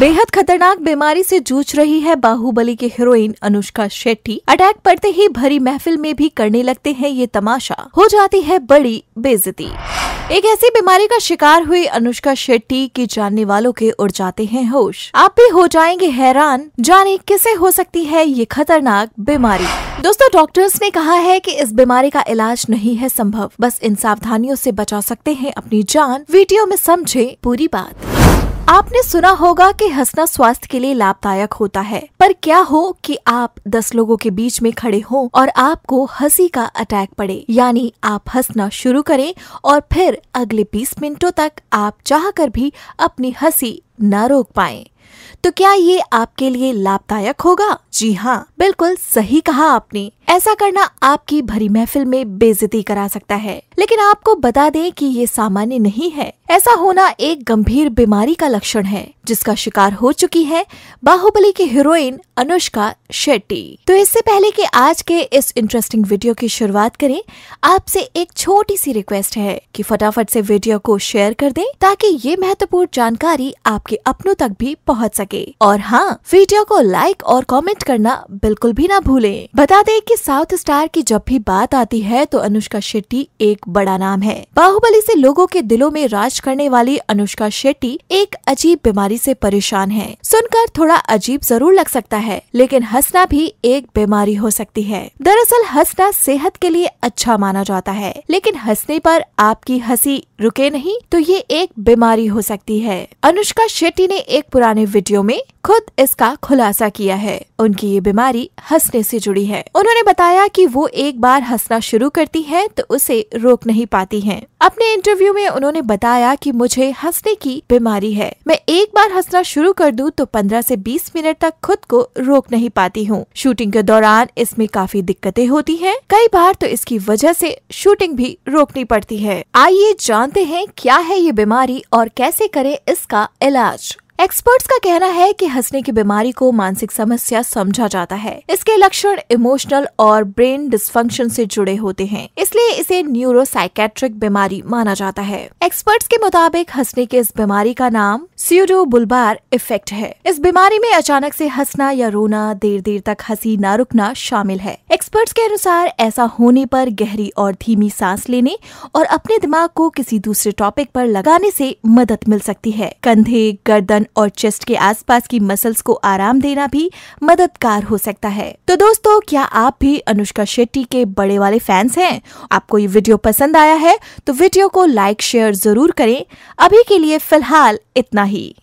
बेहद खतरनाक बीमारी से जूझ रही है बाहुबली की हीरोइन अनुष्का शेट्टी अटैक पड़ते ही भरी महफिल में भी करने लगते हैं ये तमाशा हो जाती है बड़ी बेजती एक ऐसी बीमारी का शिकार हुई अनुष्का शेट्टी की जानने वालों के उड़ जाते हैं होश आप भी हो जाएंगे हैरान जाने किसे हो सकती है ये खतरनाक बीमारी दोस्तों डॉक्टर्स ने कहा है कि इस बीमारी का इलाज नहीं है संभव बस इन सावधानियों से बचा सकते हैं अपनी जान वीडियो में समझे पूरी बात आपने सुना होगा कि हंसना स्वास्थ्य के लिए लाभदायक होता है पर क्या हो कि आप दस लोगों के बीच में खड़े हो और आपको हंसी का अटैक पड़े यानी आप हंसना शुरू करें और फिर अगले 20 मिनटों तक आप चाह कर भी अपनी हंसी न रोक पाए तो क्या ये आपके लिए लाभदायक होगा जी हाँ बिल्कुल सही कहा आपने ऐसा करना आपकी भरी महफिल में बेजती करा सकता है लेकिन आपको बता दें कि ये सामान्य नहीं है ऐसा होना एक गंभीर बीमारी का लक्षण है जिसका शिकार हो चुकी है बाहुबली की हीरोइन अनुष्का शेट्टी तो इससे पहले कि आज के इस इंटरेस्टिंग वीडियो की शुरुआत करें आपसे एक छोटी सी रिक्वेस्ट है कि फटाफट से वीडियो को शेयर कर दें ताकि ये महत्वपूर्ण जानकारी आपके अपनों तक भी पहुंच सके और हाँ वीडियो को लाइक और कमेंट करना बिल्कुल भी ना भूलें बता दें कि कि साउथ स्टार की जब भी बात आती है तो अनुष्का शेट्टी एक बड़ा नाम है बाहुबली से लोगों के दिलों में राज करने वाली अनुष्का शेट्टी एक अजीब बीमारी से परेशान है सुनकर थोड़ा अजीब जरूर लग सकता है लेकिन हंसना भी एक बीमारी हो सकती है दरअसल हंसना सेहत के लिए अच्छा माना जाता है लेकिन हंसने पर आपकी हंसी रुके नहीं तो ये एक बीमारी हो सकती है अनुष्का शेट्टी ने एक पुराने वीडियो में खुद इसका खुलासा किया है उनकी ये बीमारी हंसने से जुड़ी है उन्होंने बताया कि वो एक बार हंसना शुरू करती हैं तो उसे रोक नहीं पाती हैं। अपने इंटरव्यू में उन्होंने बताया कि मुझे हंसने की बीमारी है मैं एक बार हंसना शुरू कर दूं तो 15 से 20 मिनट तक खुद को रोक नहीं पाती हूँ शूटिंग के दौरान इसमें काफी दिक्कतें होती है कई बार तो इसकी वजह से शूटिंग भी रोकनी पड़ती है आइए जानते हैं क्या है ये बीमारी और कैसे करें इसका इलाज एक्सपर्ट्स का कहना है कि हंसने की बीमारी को मानसिक समस्या समझा जाता है इसके लक्षण इमोशनल और ब्रेन डिस्फंक्शन से जुड़े होते हैं इसलिए इसे न्यूरोसाइकेट्रिक बीमारी माना जाता है एक्सपर्ट्स के मुताबिक हंसने की इस बीमारी का नाम सियोडो बुलबार इफेक्ट है इस बीमारी में अचानक से हंसना या रोना देर देर तक हंसी न रुकना शामिल है एक्सपर्ट्स के अनुसार ऐसा होने पर गहरी और धीमी सांस लेने और अपने दिमाग को किसी दूसरे टॉपिक पर लगाने से मदद मिल सकती है कंधे गर्दन और चेस्ट के आसपास की मसल्स को आराम देना भी मददगार हो सकता है तो दोस्तों क्या आप भी अनुष्का शेट्टी के बड़े वाले फैंस हैं आपको ये वीडियो पसंद आया है तो वीडियो को लाइक शेयर जरूर करें अभी के लिए फिलहाल इतना ही